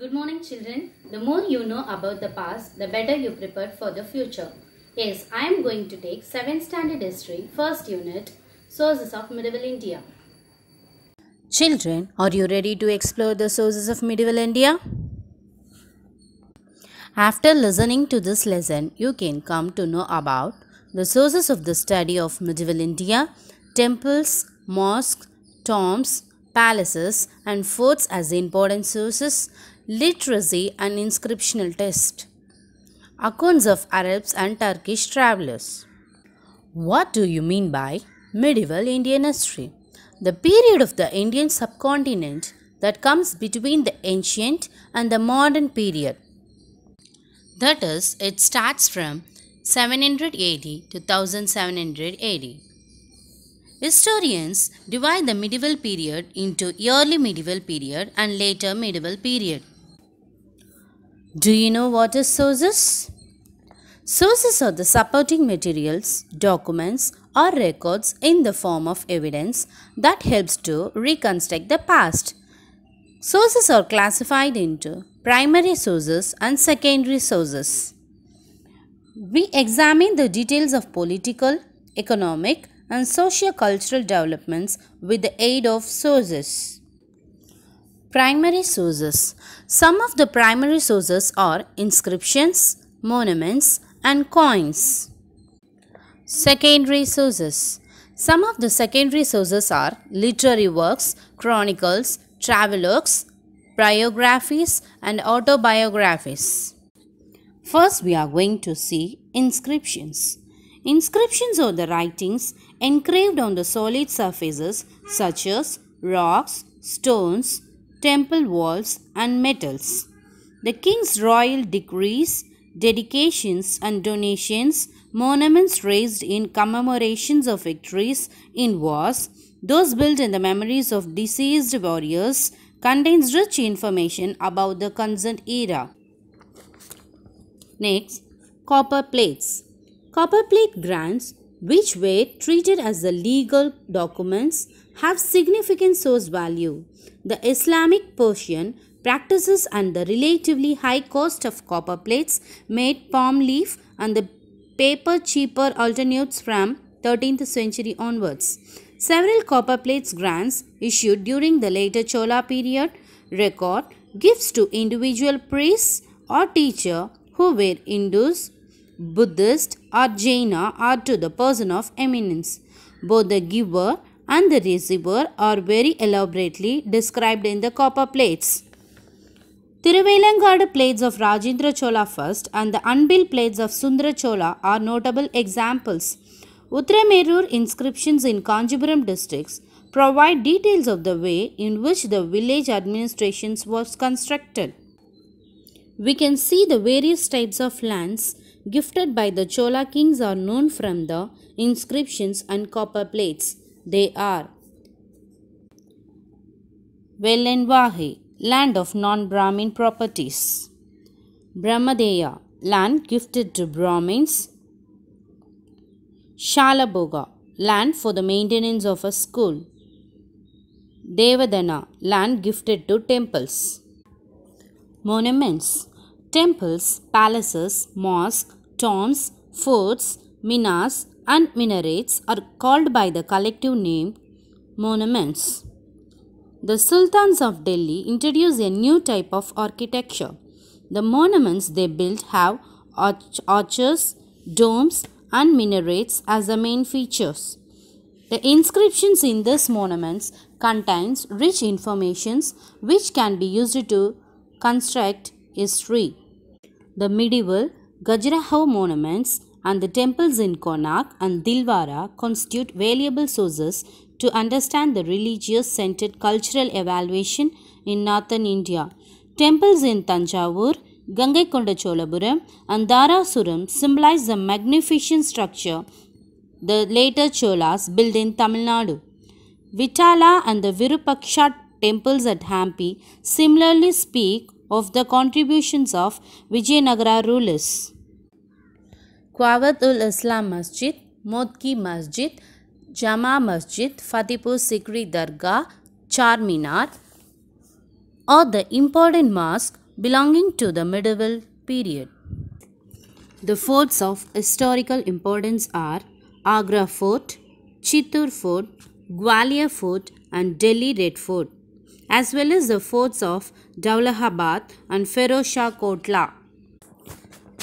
Good morning children. The more you know about the past, the better you prepare for the future. Yes, I am going to take 7th standard history, 1st unit, Sources of Medieval India. Children, are you ready to explore the sources of medieval India? After listening to this lesson, you can come to know about the sources of the study of medieval India, temples, mosques, tombs, palaces and forts as important sources, literacy and inscriptional test Accounts of Arabs and Turkish travelers. What do you mean by medieval Indian history? The period of the Indian subcontinent that comes between the ancient and the modern period. That is, it starts from 780 to 1780. Historians divide the medieval period into early medieval period and later medieval period. Do you know what is sources? Sources are the supporting materials, documents or records in the form of evidence that helps to reconstruct the past. Sources are classified into primary sources and secondary sources. We examine the details of political, economic and socio-cultural developments with the aid of sources. Primary sources Some of the primary sources are inscriptions, monuments and coins. Secondary sources Some of the secondary sources are literary works, chronicles, travelogues, biographies and autobiographies. First we are going to see inscriptions. Inscriptions are the writings engraved on the solid surfaces such as rocks, stones, temple walls, and medals. The king's royal decrees, dedications, and donations, monuments raised in commemorations of victories in wars, those built in the memories of deceased warriors, contains rich information about the Kanzan era. Next, copper plates. Copper plate grants, which were treated as the legal documents have significant source value. The Islamic Persian practices and the relatively high cost of copper plates made palm leaf and the paper cheaper alternates from 13th century onwards. Several copper plates grants issued during the later Chola period record gifts to individual priests or teacher who were Hindus, Buddhist or Jaina or to the person of eminence. Both the giver and the receiver are very elaborately described in the copper plates. Tiruvelangad plates of Rajendra Chola I and the unbuilt plates of Sundara Chola are notable examples. Uttaramerur inscriptions in Kanjipuram districts provide details of the way in which the village administrations was constructed. We can see the various types of lands gifted by the Chola kings are known from the inscriptions and copper plates they are Velenvahi, land of non-Brahmin properties. Brahmadeya, land gifted to Brahmins. Shalaboga, land for the maintenance of a school. Devadana, land gifted to temples. Monuments, temples, palaces, mosques, tombs, forts, minas, and minarets are called by the collective name monuments. The sultans of Delhi introduced a new type of architecture. The monuments they built have arch arches, domes, and minarets as the main features. The inscriptions in these monuments contains rich informations which can be used to construct history. The medieval Gajraho monuments and the temples in Konak and Dilwara constitute valuable sources to understand the religious-centered cultural evaluation in northern India. Temples in Tanjavur, Gangai Cholapuram and Darasuram symbolize the magnificent structure the later Cholas built in Tamil Nadu. Vitala and the Virupaksha temples at Hampi similarly speak of the contributions of Vijayanagara rulers. Quwat ul Islam Masjid, Modki Masjid, Jama Masjid, Fatihpur Sikri Dargah, Charminar or the important mosque belonging to the medieval period. The forts of historical importance are Agra Fort, Chittur Fort, Gwalior Fort and Delhi Red Fort as well as the forts of Daulahabad and Feroz Shah Kotla.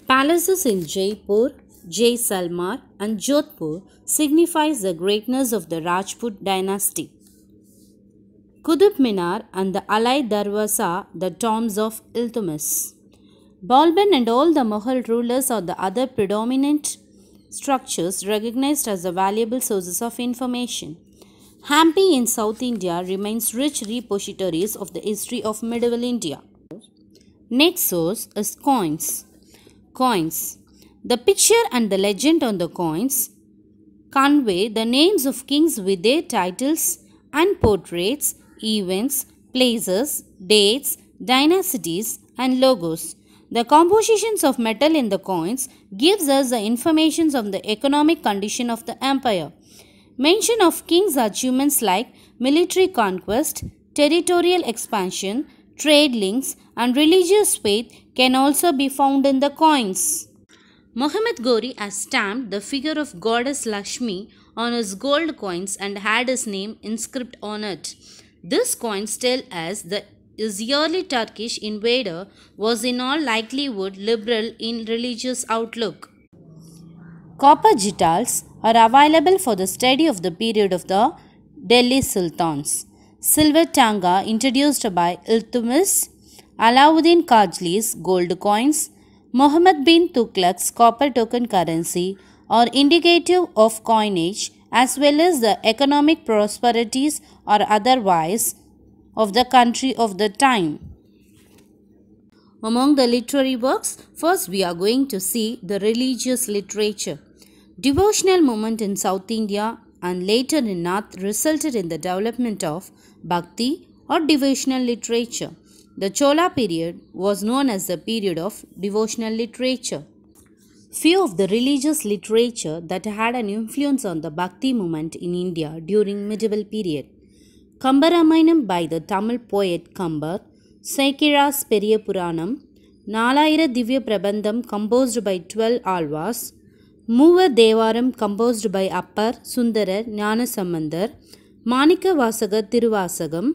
Palaces in Jaipur, J. Salmar and Jodhpur signifies the greatness of the Rajput dynasty. Qutub Minar and the allied Darwasa the tombs of Iltumis. Balban and all the Mughal rulers are the other predominant structures recognized as the valuable sources of information. Hampi in South India remains rich repositories of the history of medieval India. Next source is coins. Coins the picture and the legend on the coins convey the names of kings with their titles and portraits, events, places, dates, dynasties and logos. The compositions of metal in the coins gives us the information of the economic condition of the empire. Mention of kings' achievements like military conquest, territorial expansion, trade links and religious faith can also be found in the coins. Mohammed Gori has stamped the figure of goddess Lakshmi on his gold coins and had his name inscribed on it. This coins tell us the Israeli Turkish invader was in all likelihood liberal in religious outlook. Copper gitals are available for the study of the period of the Delhi Sultans. Silver tanga introduced by Iltumis, Alauddin Khajli's gold coins, Mohammed bin Tughlaq's copper token currency are indicative of coinage as well as the economic prosperities or otherwise of the country of the time. Among the literary works, first we are going to see the religious literature. Devotional movement in South India and later in North resulted in the development of Bhakti or devotional literature. The Chola period was known as the period of devotional literature. Few of the religious literature that had an influence on the Bhakti movement in India during medieval period. Kambaramanam by the Tamil poet Kambar, Saikira's Periya Puranam, Nalayira Divya Prabandham composed by 12 Alvas, Mover Devaram composed by Appar Sundarar Nyanasamandar, Manika Vasaga Tiruvasagam,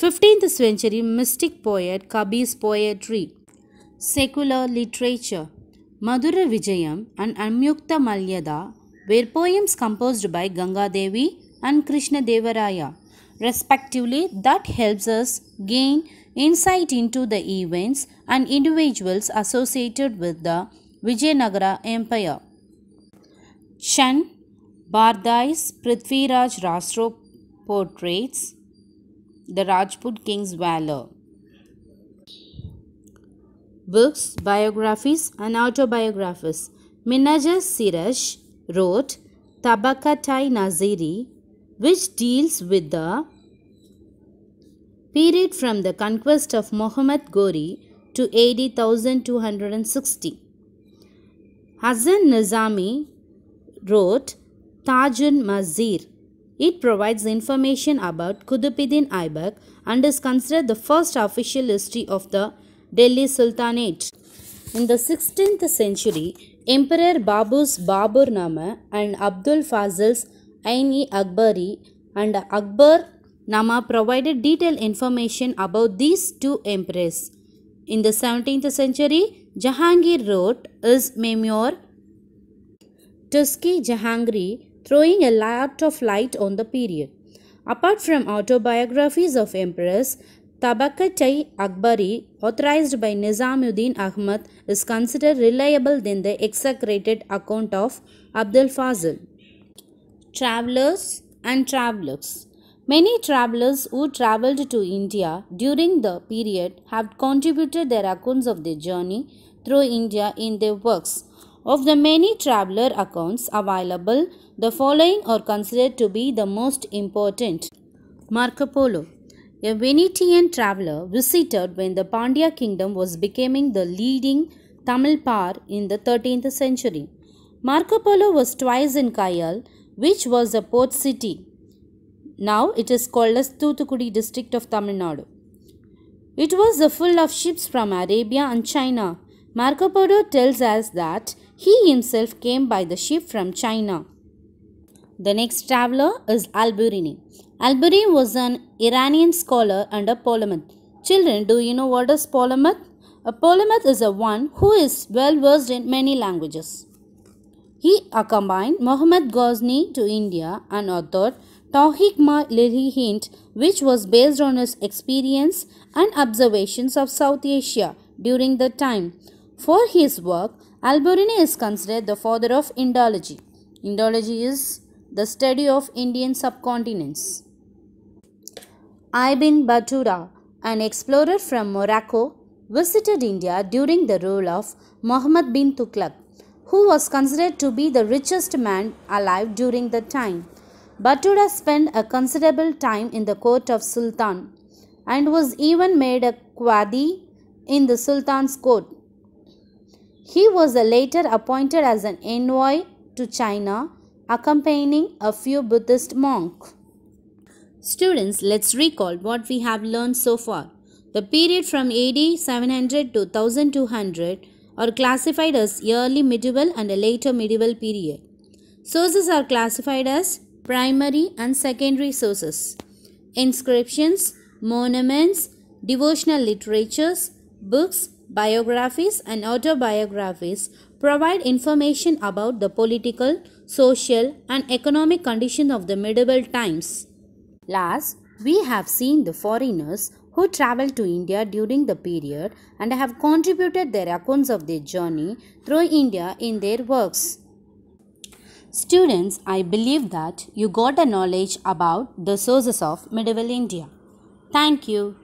15th century mystic poet Kabir's poetry. Secular literature. Madhura Vijayam and Amyukta Malyada were poems composed by Ganga Devi and Krishna Devaraya, respectively, that helps us gain insight into the events and individuals associated with the Vijayanagara Empire. Chan Bardai's Prithviraj Rastro portraits the Rajput king's valor. Books, biographies, and autobiographies. Minajir Siraj wrote Tabakatai Naziri, which deals with the period from the conquest of Muhammad Ghori to 80,260. Hassan Nizami wrote Tajun Mazir, it provides information about Kudubuddin Aibak and is considered the first official history of the Delhi Sultanate. In the 16th century, Emperor Babu's Baburnama and Abdul Fazil's Aini Akbari and Akbar Nama provided detailed information about these two emperors. In the 17th century, Jahangir wrote his memoir Tuski Jahangiri throwing a lot of light on the period. Apart from autobiographies of emperors, Tabakatai Akbari, authorized by Nizamuddin Ahmad, is considered reliable than the exaggerated account of Abdul Fazl. Travelers and Travelers Many travelers who traveled to India during the period have contributed their accounts of their journey through India in their works. Of the many traveler accounts available, the following are considered to be the most important. Marco Polo A Venetian traveler visited when the Pandya kingdom was becoming the leading Tamil power in the 13th century. Marco Polo was twice in Kayal, which was a port city. Now it is called as Thuthukudi district of Tamil Nadu. It was full of ships from Arabia and China. Marco Polo tells us that he himself came by the ship from China. The next traveler is Alberini. Alberini was an Iranian scholar and a polymath. Children, do you know what is polymath? A polymath is a one who is well versed in many languages. He accompanied Mohammad Ghazni to India and authored Tawhik Ma Lili Hint, which was based on his experience and observations of South Asia during the time. For his work, Alborini is considered the father of Indology. Indology is the study of Indian subcontinents. Ibn Battuta, an explorer from Morocco, visited India during the rule of Muhammad bin Tughlaq, who was considered to be the richest man alive during that time. Battuta spent a considerable time in the court of Sultan and was even made a qadi in the Sultan's court. He was later appointed as an envoy to China, accompanying a few Buddhist monks. Students, let's recall what we have learned so far. The period from AD 700 to 1200 are classified as early medieval and later medieval period. Sources are classified as primary and secondary sources. Inscriptions, monuments, devotional literatures, books, biographies and autobiographies provide information about the political, social and economic condition of the medieval times. Last, we have seen the foreigners who traveled to India during the period and have contributed their accounts of their journey through India in their works. Students, I believe that you got a knowledge about the sources of medieval India. Thank you.